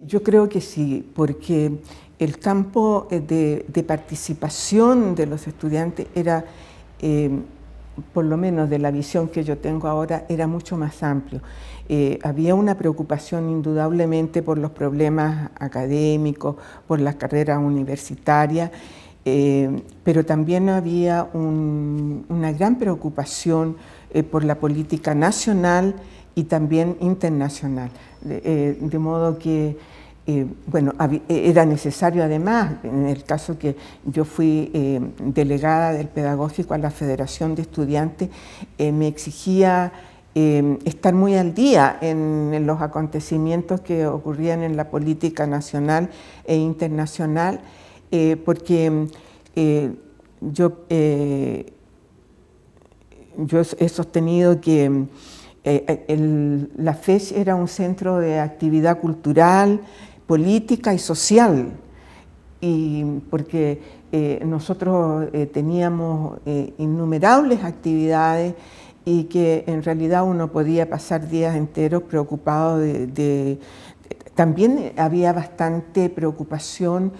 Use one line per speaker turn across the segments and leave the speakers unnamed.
Yo creo que sí, porque el campo eh, de, participación de los estudiantes era, eh, por lo menos de la visión que yo tengo ahora, era mucho más amplio. Eh, había una preocupación indudablemente por los problemas académicos, por la carrera universitaria, pero también había una gran preocupación por la política nacional, y también internacional. De, eh, modo que, eh, bueno, e-, era necesario además, en el caso que yo fui eh, delegada del pedagógico a la Federación de Estudiantes, me exigía estar muy al día en, los acontecimientos que ocurrían en la política nacional e internacional, porque yo, yo he sostenido que eh, eh, la FESH era un centro de actividad cultural, política y social, y porque eh, nosotros teníamos innumerables actividades y que en realidad uno podía pasar días enteros preocupado de, también había bastante preocupación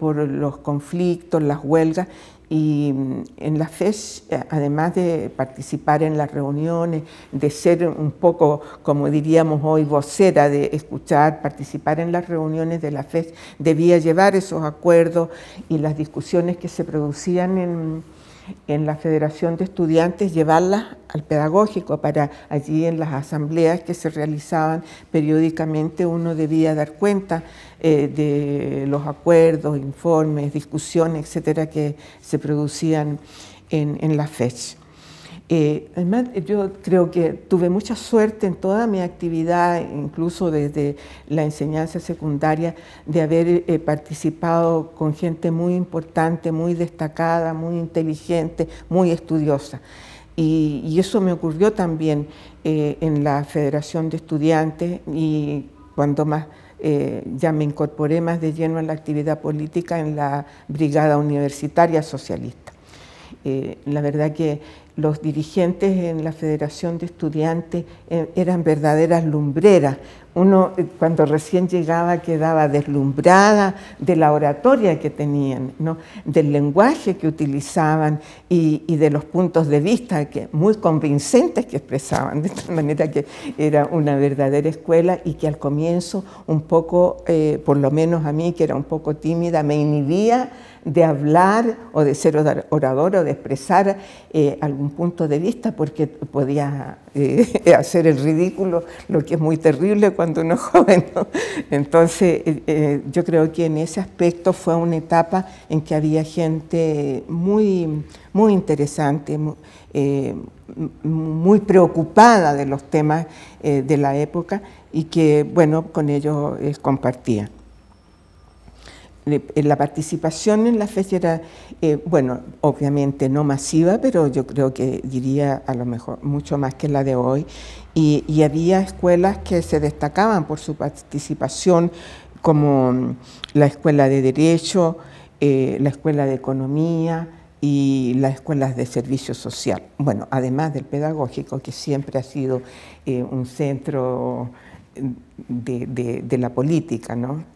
por los conflictos, las huelgas, y mm, en la FES, eh, además de participar en las reuniones, de ser un poco, como diríamos hoy, vocera, de escuchar, participar en las reuniones de la FES, debía llevar esos acuerdos y las discusiones que se producían en, en la Federación de Estudiantes, llevarlas al pedagógico para allí en las asambleas que se realizaban periódicamente uno debía dar cuenta eh, de los acuerdos, informes, discusiones, etcétera, que se producían en, en la fecha. Eh, además, yo creo que tuve mucha suerte en toda mi actividad, incluso desde la enseñanza secundaria, de haber eh, participado con gente muy importante, muy destacada, muy inteligente, muy estudiosa. Y, eso me ocurrió también eh, en la Federación de Estudiantes y cuando más ya me incorporé más de lleno a la actividad política en la Brigada Universitaria Socialista. la verdad que los dirigentes en la Federación de Estudiantes eh, eran verdaderas lumbreras. Uno eh, cuando recién llegaba quedaba deslumbrada de la oratoria que tenían, del lenguaje que utilizaban y, de los puntos de vista muy convincentes que expresaban, de tal manera que era una verdadera escuela y que al comienzo un poco, eh, por lo menos a mí que era un poco tímida, me inhibía de hablar o de ser orador o de expresar algún un punto de vista porque podía eh, hacer el ridículo, lo que es muy terrible cuando uno es joven. Entonces, eh, eh, yo creo que en ese aspecto fue una etapa en que había gente muy, muy interesante, muy, muy preocupada de los temas de la época y que, bueno, con ellos compartía. Eh, la participación en la fecha era, eh, bueno, obviamente no masiva, pero yo creo que diría a lo mejor mucho más que la de hoy. Y, había escuelas que se destacaban por su participación, como mm, la Escuela de Derecho, eh, la Escuela de Economía y las escuelas de servicio social. Bueno, además del pedagógico, que siempre ha sido un centro mm, de, de la política, ¿no?